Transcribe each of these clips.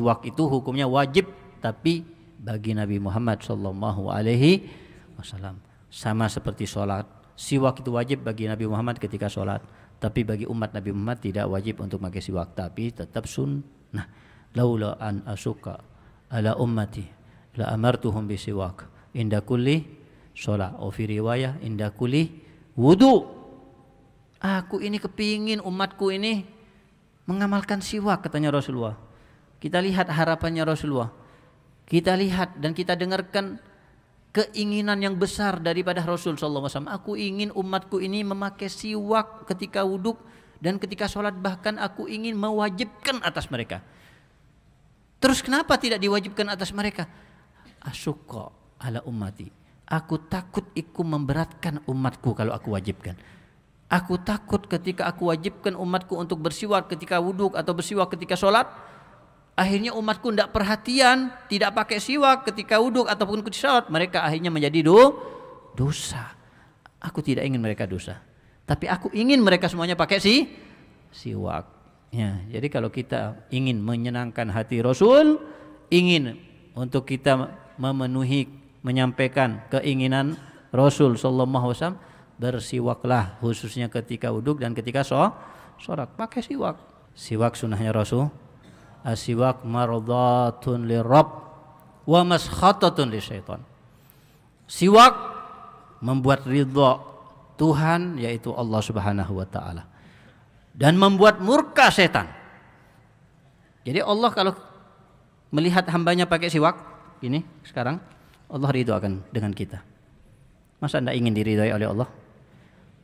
Siwak itu hukumnya wajib tapi bagi Nabi Muhammad Shallallahu Alaihi Wasallam sama seperti sholat. Siwak itu wajib bagi Nabi Muhammad ketika sholat, tapi bagi umat Nabi Muhammad tidak wajib untuk pakai siwak, tapi tetap sunnah. Laula an asuka ala ummati la amartuhum siwak inda kulli sholat. Oh, fi riwayah inda kulli wudu. Aku ini kepingin umatku ini mengamalkan siwak katanya Rasulullah kita lihat harapannya Rasulullah. Kita lihat dan kita dengarkan keinginan yang besar daripada Rasul SAW. Aku ingin umatku ini memakai siwak ketika wuduk dan ketika sholat bahkan aku ingin mewajibkan atas mereka. Terus kenapa tidak diwajibkan atas mereka? Asyukko ala ummati. Aku takut ikut memberatkan umatku kalau aku wajibkan. Aku takut ketika aku wajibkan umatku untuk bersiwak ketika wuduk atau bersiwak ketika sholat Akhirnya umatku tidak perhatian, tidak pakai siwak ketika uduk ataupun cuci salat, Mereka akhirnya menjadi do, dosa. Aku tidak ingin mereka dosa. Tapi aku ingin mereka semuanya pakai si siwak. Ya, jadi kalau kita ingin menyenangkan hati Rasul, ingin untuk kita memenuhi menyampaikan keinginan Rasul sallallahu alaihi wasallam bersiwaklah khususnya ketika uduk dan ketika sholat pakai siwak siwak sunnahnya Rasul asiwak li lirab wa maskhatatun lisyaitan. Siwak membuat ridho Tuhan yaitu Allah Subhanahu wa taala dan membuat murka setan. Jadi Allah kalau melihat hambanya pakai siwak ini sekarang Allah ridho akan dengan kita. Masa anda ingin diridhoi oleh Allah?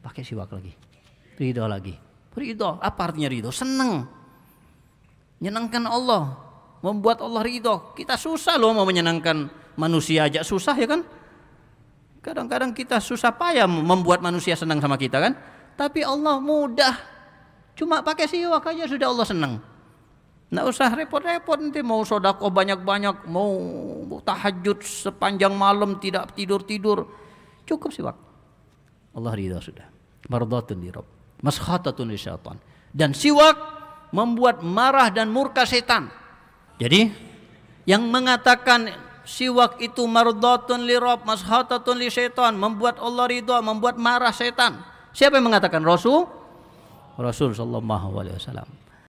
Pakai siwak lagi. Ridho lagi. Ridho, apa artinya ridho? Seneng. Menyenangkan Allah, membuat Allah ridho. Kita susah loh mau menyenangkan manusia aja susah ya kan? Kadang-kadang kita susah payah membuat manusia senang sama kita kan? Tapi Allah mudah. Cuma pakai siwak aja sudah Allah senang. Nggak usah repot-repot nanti mau sodako banyak-banyak, mau tahajud sepanjang malam tidak tidur-tidur. Cukup siwak. Allah ridho sudah. Mardatun li Rabb. Maskhatatun li syaitan. Dan siwak membuat marah dan murka setan. Jadi yang mengatakan siwak itu mardatun li rob mashatatun li setan membuat Allah ridha membuat marah setan siapa yang mengatakan Rasul Rasul sallallahu alaihi wasallam